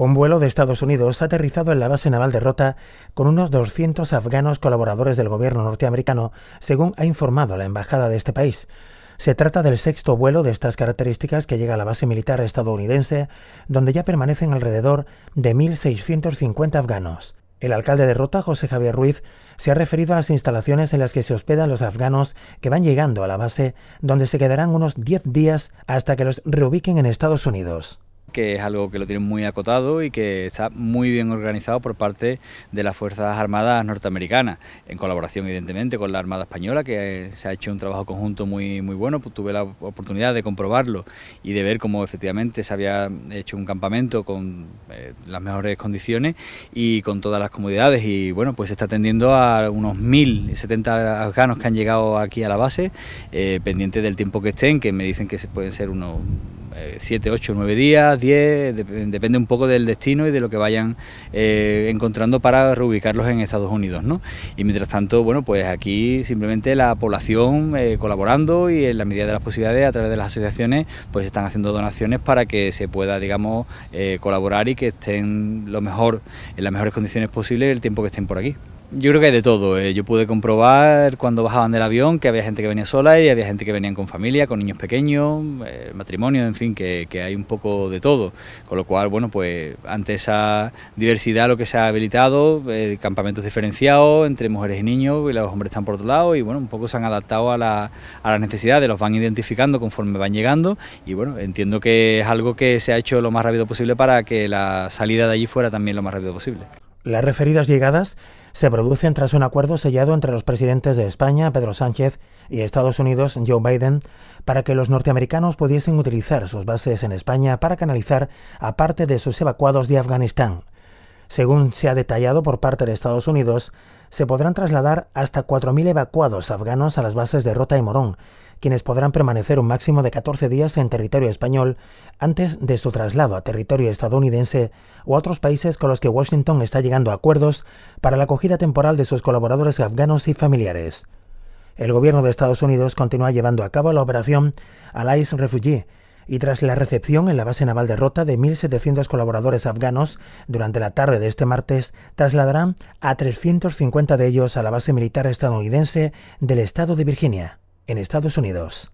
Un vuelo de Estados Unidos ha aterrizado en la base naval de Rota con unos 200 afganos colaboradores del gobierno norteamericano, según ha informado la embajada de este país. Se trata del sexto vuelo de estas características que llega a la base militar estadounidense, donde ya permanecen alrededor de 1.650 afganos. El alcalde de Rota, José Javier Ruiz, se ha referido a las instalaciones en las que se hospedan los afganos que van llegando a la base, donde se quedarán unos 10 días hasta que los reubiquen en Estados Unidos que es algo que lo tienen muy acotado y que está muy bien organizado por parte de las Fuerzas Armadas norteamericanas, en colaboración evidentemente con la Armada Española, que eh, se ha hecho un trabajo conjunto muy, muy bueno, pues tuve la oportunidad de comprobarlo y de ver cómo efectivamente se había hecho un campamento con eh, las mejores condiciones y con todas las comodidades y bueno, pues se está atendiendo a unos 1.070 afganos que han llegado aquí a la base, eh, pendiente del tiempo que estén, que me dicen que se pueden ser unos 7, 8, 9 días, 10, depende un poco del destino y de lo que vayan eh, encontrando para reubicarlos en Estados Unidos. Y mientras tanto, bueno, pues aquí simplemente la población eh, colaborando y en la medida de las posibilidades a través de las asociaciones, pues están haciendo donaciones para que se pueda, digamos, eh, colaborar y que estén lo mejor, en las mejores condiciones posibles el tiempo que estén por aquí. Yo creo que hay de todo. Eh. Yo pude comprobar cuando bajaban del avión que había gente que venía sola y había gente que venían con familia, con niños pequeños, eh, matrimonio, en fin, que, hay un poco de todo. Con lo cual, bueno, pues ante esa diversidad lo que se ha habilitado, eh, campamentos diferenciados entre mujeres y niños, y los hombres están por otro lado, y bueno, un poco se han adaptado a, a las necesidades, los van identificando conforme van llegando, y bueno, entiendo que es algo que se ha hecho lo más rápido posible para que la salida de allí fuera también lo más rápido posible. Las referidas llegadas se producen tras un acuerdo sellado entre los presidentes de España, Pedro Sánchez, y Estados Unidos, Joe Biden, para que los norteamericanos pudiesen utilizar sus bases en España para canalizar a parte de sus evacuados de Afganistán. Según se ha detallado por parte de Estados Unidos, se podrán trasladar hasta 4.000 evacuados afganos a las bases de Rota y Morón, quienes podrán permanecer un máximo de 14 días en territorio español antes de su traslado a territorio estadounidense o otros países con los que Washington está llegando a acuerdos para la acogida temporal de sus colaboradores afganos y familiares. El gobierno de Estados Unidos continúa llevando a cabo la operación Allies Refugee, y tras la recepción en la base naval de Rota de 1.700 colaboradores afganos, durante la tarde de este martes trasladarán a 350 de ellos a la base militar estadounidense del estado de Virginia, en Estados Unidos.